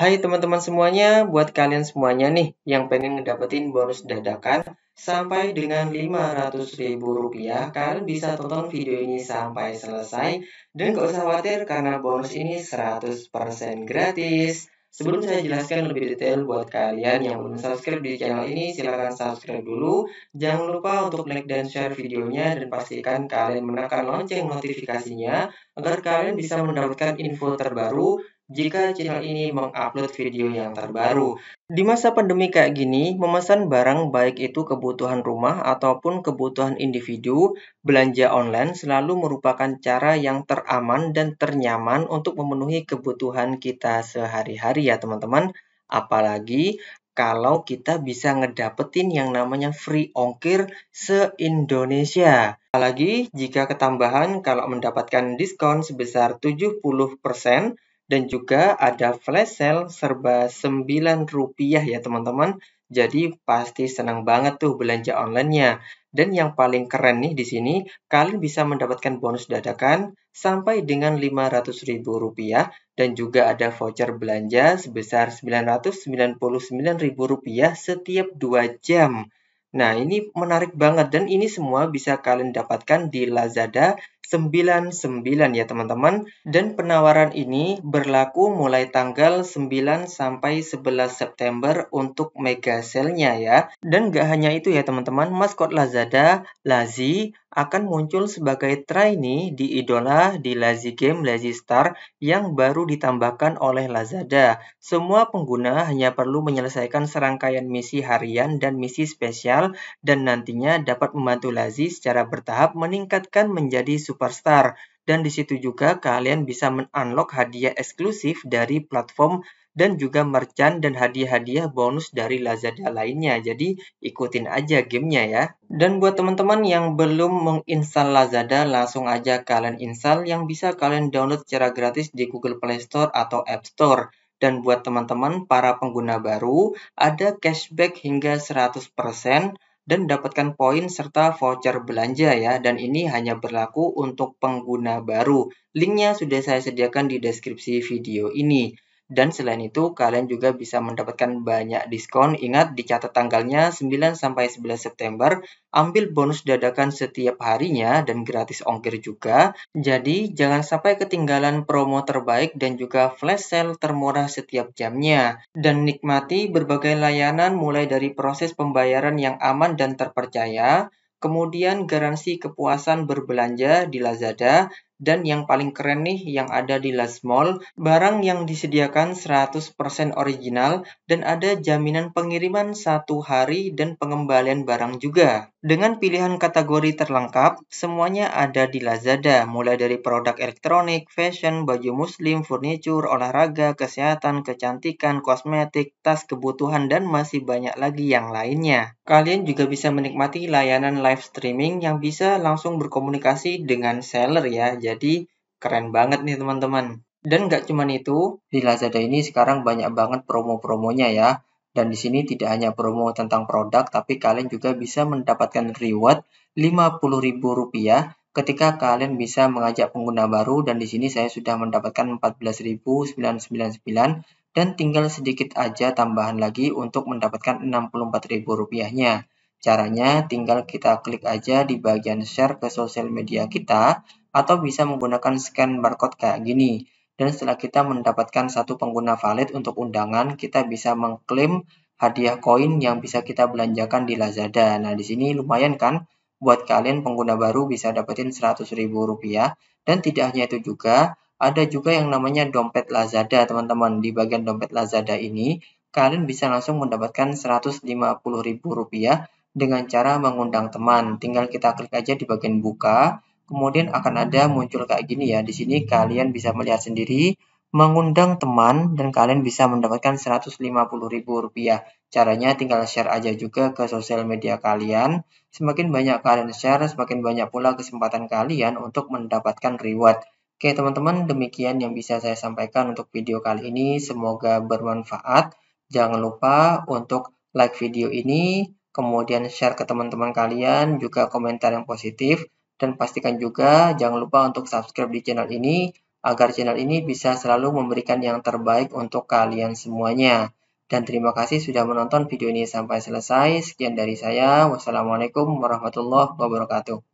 Hai teman-teman semuanya, buat kalian semuanya nih yang pengen ngedapetin bonus dadakan sampai dengan 500 ribu rupiah, kalian bisa tonton video ini sampai selesai dan gak usah khawatir karena bonus ini 100% gratis. Sebelum saya jelaskan lebih detail buat kalian yang belum subscribe di channel ini, silahkan subscribe dulu. Jangan lupa untuk like dan share videonya dan pastikan kalian menekan lonceng notifikasinya agar kalian bisa mendapatkan info terbaru jika channel ini mengupload video yang terbaru. Di masa pandemi kayak gini, memesan barang baik itu kebutuhan rumah ataupun kebutuhan individu, belanja online selalu merupakan cara yang teraman dan ternyaman untuk memenuhi kebutuhan kita sehari-hari ya teman-teman. Apalagi kalau kita bisa ngedapetin yang namanya free ongkir se-Indonesia. Apalagi jika ketambahan kalau mendapatkan diskon sebesar 70%, dan juga ada flash sale serba 9 rupiah ya teman-teman. Jadi pasti senang banget tuh belanja online-nya. Dan yang paling keren nih di sini, kalian bisa mendapatkan bonus dadakan sampai dengan Rp500.000 dan juga ada voucher belanja sebesar Rp999.000 setiap 2 jam. Nah, ini menarik banget dan ini semua bisa kalian dapatkan di Lazada 99 ya teman-teman hmm. dan penawaran ini berlaku mulai tanggal 9 sampai 11 September untuk mega sale-nya ya dan gak hanya itu ya teman-teman maskot Lazada Lazi akan muncul sebagai trainee di Idola di Lazy Game Lazy Star yang baru ditambahkan oleh Lazada. Semua pengguna hanya perlu menyelesaikan serangkaian misi harian dan misi spesial dan nantinya dapat membantu Lazy secara bertahap meningkatkan menjadi super Superstar. Dan di situ juga kalian bisa men-unlock hadiah eksklusif dari platform dan juga merchant dan hadiah-hadiah bonus dari Lazada lainnya. Jadi ikutin aja gamenya ya. Dan buat teman-teman yang belum menginstal Lazada, langsung aja kalian install yang bisa kalian download secara gratis di Google Play Store atau App Store. Dan buat teman-teman para pengguna baru, ada cashback hingga 100% dan mendapatkan poin serta voucher belanja ya. Dan ini hanya berlaku untuk pengguna baru. Linknya sudah saya sediakan di deskripsi video ini. Dan selain itu, kalian juga bisa mendapatkan banyak diskon. Ingat, dicatat tanggalnya 9-11 September. Ambil bonus dadakan setiap harinya dan gratis ongkir juga. Jadi, jangan sampai ketinggalan promo terbaik dan juga flash sale termurah setiap jamnya. Dan nikmati berbagai layanan mulai dari proses pembayaran yang aman dan terpercaya, kemudian garansi kepuasan berbelanja di Lazada, dan yang paling keren nih yang ada di Last Mall, barang yang disediakan 100% original dan ada jaminan pengiriman satu hari dan pengembalian barang juga. Dengan pilihan kategori terlengkap, semuanya ada di Lazada, mulai dari produk elektronik, fashion, baju muslim, furniture, olahraga, kesehatan, kecantikan, kosmetik, tas kebutuhan, dan masih banyak lagi yang lainnya. Kalian juga bisa menikmati layanan live streaming yang bisa langsung berkomunikasi dengan seller ya, jadi keren banget nih teman-teman. Dan nggak cuma itu, di Lazada ini sekarang banyak banget promo-promonya ya. Dan di sini tidak hanya promo tentang produk, tapi kalian juga bisa mendapatkan reward Rp50.000 ketika kalian bisa mengajak pengguna baru dan di sini saya sudah mendapatkan 14.999 dan tinggal sedikit aja tambahan lagi untuk mendapatkan Rp64.000-nya. Caranya tinggal kita klik aja di bagian share ke sosial media kita, atau bisa menggunakan scan barcode kayak gini. Dan setelah kita mendapatkan satu pengguna valid untuk undangan, kita bisa mengklaim hadiah koin yang bisa kita belanjakan di Lazada. Nah, di sini lumayan kan? Buat kalian pengguna baru bisa dapetin Rp100.000. Dan tidak hanya itu juga, ada juga yang namanya dompet Lazada, teman-teman. Di bagian dompet Lazada ini, kalian bisa langsung mendapatkan Rp150.000 dengan cara mengundang teman. Tinggal kita klik aja di bagian buka, kemudian akan ada muncul kayak gini ya. Di sini kalian bisa melihat sendiri, mengundang teman, dan kalian bisa mendapatkan Rp150.000. Caranya tinggal share aja juga ke sosial media kalian. Semakin banyak kalian share, semakin banyak pula kesempatan kalian untuk mendapatkan reward. Oke teman-teman, demikian yang bisa saya sampaikan untuk video kali ini. Semoga bermanfaat. Jangan lupa untuk like video ini, kemudian share ke teman-teman kalian, juga komentar yang positif. Dan pastikan juga jangan lupa untuk subscribe di channel ini agar channel ini bisa selalu memberikan yang terbaik untuk kalian semuanya. Dan terima kasih sudah menonton video ini sampai selesai. Sekian dari saya. Wassalamualaikum warahmatullahi wabarakatuh.